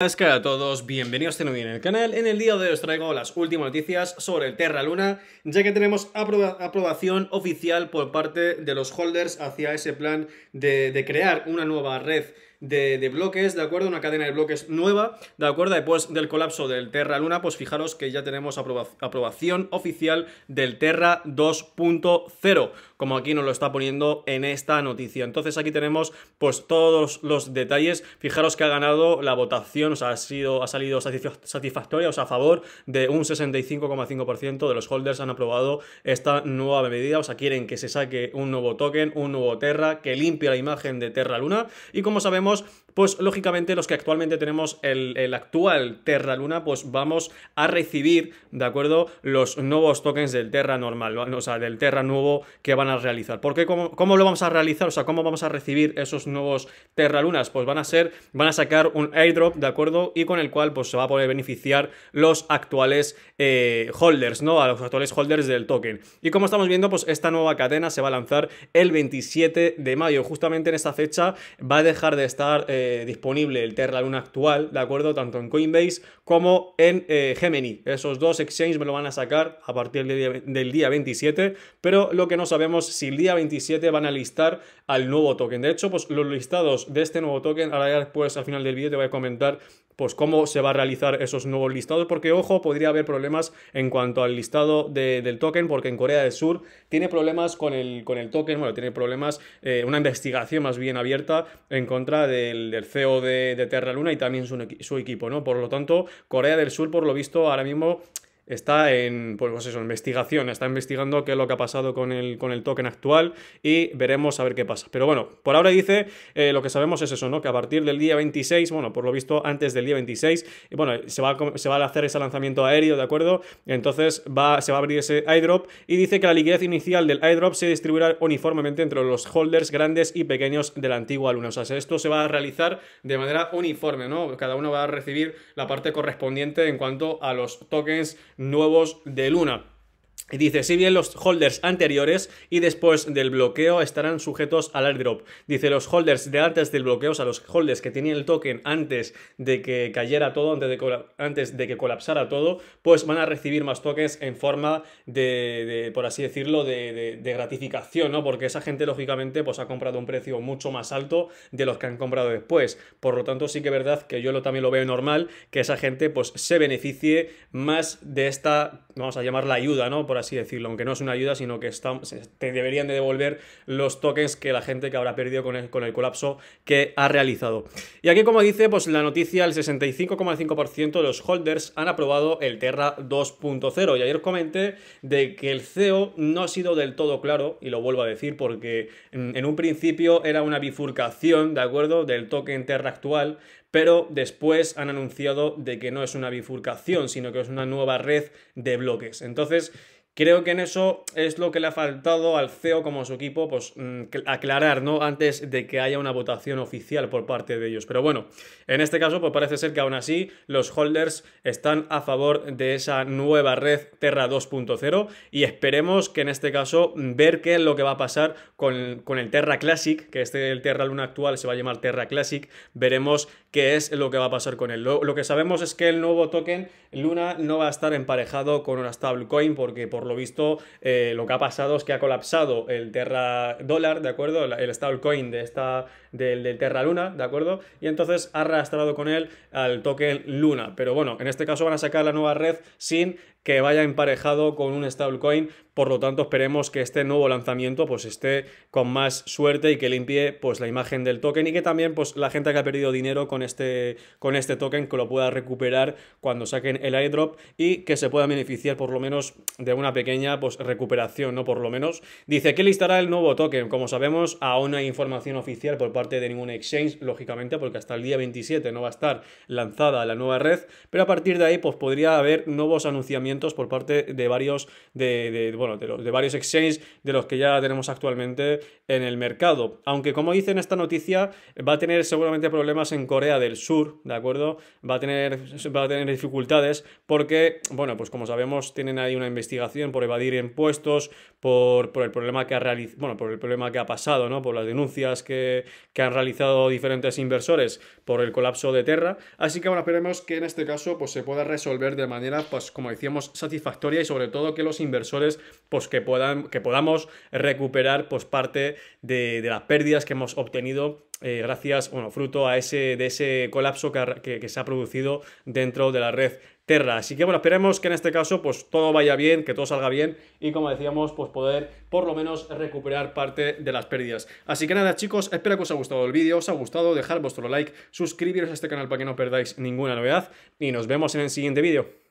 Hola a todos, bienvenidos de nuevo en el canal. En el día de hoy os traigo las últimas noticias sobre el Terra Luna, ya que tenemos aprobación oficial por parte de los holders hacia ese plan de crear una nueva red de, bloques, ¿de acuerdo? Una cadena de bloques nueva, ¿de acuerdo? Después del colapso del Terra Luna, pues fijaros que ya tenemos aprobación oficial del Terra 2.0, como aquí nos lo está poniendo en esta noticia. Entonces aquí tenemos pues todos los detalles. Fijaros que ha ganado la votación, o sea, ha, sido, ha salido satisfactoria, o sea, a favor de un 65,5% de los holders han aprobado esta nueva medida, o sea, quieren que se saque un nuevo token, un nuevo Terra, que limpie la imagen de Terra Luna. Y como sabemos, pues lógicamente los que actualmente tenemos el, actual Terra Luna, pues vamos a recibir, ¿de acuerdo? Los nuevos tokens del Terra normal, o sea, del Terra nuevo que van a realizar. ¿Por qué? ¿Cómo, lo vamos a realizar? O sea, ¿cómo vamos a recibir esos nuevos Terra Lunas? Pues van a ser, van a sacar un airdrop, ¿de acuerdo? Y con el cual pues se va a poder beneficiar los actuales eh, holders, ¿no? A los actuales holders del token. Y como estamos viendo, pues esta nueva cadena se va a lanzar el 27 de mayo. Justamente en esta fecha va a dejar de estar estar eh, disponible el Terra Luna actual, ¿de acuerdo? Tanto en Coinbase como en eh, Gemini. Esos dos exchanges me lo van a sacar a partir del día, del día 27, pero lo que no sabemos si el día 27 van a listar al nuevo token. De hecho, pues los listados de este nuevo token, ahora ya después al final del vídeo te voy a comentar pues cómo se va a realizar esos nuevos listados, porque ojo, podría haber problemas en cuanto al listado del token, porque en Corea del Sur tiene problemas con el, con el token, bueno, tiene problemas, eh, una investigación más bien abierta en contra del, CEO de, de, Terra Luna y también su, su equipo, ¿no? Por lo tanto, Corea del Sur, por lo visto, ahora mismo está en, pues, pues, eso, investigación, está investigando qué es lo que ha pasado con el, con el token actual y veremos a ver qué pasa. Pero bueno, por ahora dice, eh, lo que sabemos es eso, ¿no? Que a partir del día 26, bueno, por lo visto antes del día 26, eh, bueno, se va, a, se a hacer ese lanzamiento aéreo, ¿de acuerdo? Entonces va, se va a abrir ese airdrop y dice que la liquidez inicial del idrop se distribuirá uniformemente entre los holders grandes y pequeños de la antigua luna. O sea, esto se va a realizar de manera uniforme, ¿no? Cada uno va a recibir la parte correspondiente en cuanto a los tokens nuevos de Luna. Dice, si bien los holders anteriores y después del bloqueo estarán sujetos al airdrop. Dice, los holders de antes del bloqueo, o sea, los holders que tenían el token antes de que cayera todo, antes de, que colapsara todo, pues van a recibir más tokens en forma de, por así decirlo, de, gratificación, ¿no? Porque esa gente, lógicamente, pues ha comprado un precio mucho más alto de los que han comprado después. Por lo tanto, sí que es verdad que yo también lo veo normal que esa gente, pues, se beneficie más de esta, vamos a llamarla ayuda, ¿no? así decirlo, aunque no es una ayuda, sino que te deberían de devolver los tokens que la gente que habrá perdido con el, con el colapso que ha realizado. Y aquí, como dice, pues la noticia, el 65,5% de los holders han aprobado el Terra 2.0. Y ayer os comenté de que el CEO no ha sido del todo claro, y lo vuelvo a decir, porque en un principio era una bifurcación, ¿de acuerdo?, del token Terra actual, pero después han anunciado de que no es una bifurcación, sino que es una nueva red de bloques. Entonces, Creo que en eso es lo que le ha faltado al CEO como a su equipo, pues mm, aclarar, ¿no? Antes de que haya una votación oficial por parte de ellos. Pero bueno, en este caso, pues parece ser que aún así los holders están a favor de esa nueva red Terra 2.0 y esperemos que en este caso mm, ver qué es lo que va a pasar con, el Terra Classic, que este el Terra Luna actual se va a llamar Terra Classic, veremos qué es lo que va a pasar con él. Lo, lo que sabemos es que el nuevo token Luna no va a estar emparejado con una stablecoin porque por lo visto, eh, lo que ha pasado es que ha colapsado el Terra Dólar, ¿de acuerdo? El stablecoin de esta, del, del, Terra Luna, ¿de acuerdo? Y entonces ha arrastrado con él al token Luna. Pero bueno, en este caso van a sacar la nueva red sin que vaya emparejado con un stablecoin. Por lo tanto, esperemos que este nuevo lanzamiento pues, esté con más suerte y que limpie pues, la imagen del token y que también pues, la gente que ha perdido dinero con este, con este token que lo pueda recuperar cuando saquen el airdrop y que se pueda beneficiar por lo menos de una pequeña pues, recuperación, ¿no? Por lo menos. Dice que listará el nuevo token. Como sabemos, aún no hay información oficial por parte de ningún exchange, lógicamente, porque hasta el día 27 no va a estar lanzada la nueva red, pero a partir de ahí pues, podría haber nuevos anunciamientos por parte de varios, de, bueno, los, de varios exchanges de los que ya tenemos actualmente en el mercado. Aunque como dice en esta noticia, va a tener seguramente problemas en Corea del Sur, ¿de acuerdo? Va a tener, va a tener dificultades porque, bueno, pues como sabemos, tienen ahí una investigación por evadir impuestos, por, por el problema que ha realizado, bueno, por el problema que ha pasado, ¿no? Por las denuncias que, que han realizado diferentes inversores por el colapso de Terra. Así que bueno, esperemos que en este caso pues, se pueda resolver de manera, pues como decíamos, satisfactoria y sobre todo que los inversores, pues que, puedan, que podamos recuperar pues parte de, las pérdidas que hemos obtenido eh, gracias, bueno, fruto a ese, de ese colapso que, se ha producido dentro de la red Terra. Así que bueno, esperemos que en este caso pues todo vaya bien, que todo salga bien y como decíamos, pues poder por lo menos recuperar parte de las pérdidas. Así que nada chicos, espero que os haya gustado el vídeo, os ha gustado, dejar vuestro like, suscribiros a este canal para que no perdáis ninguna novedad y nos vemos en el siguiente vídeo.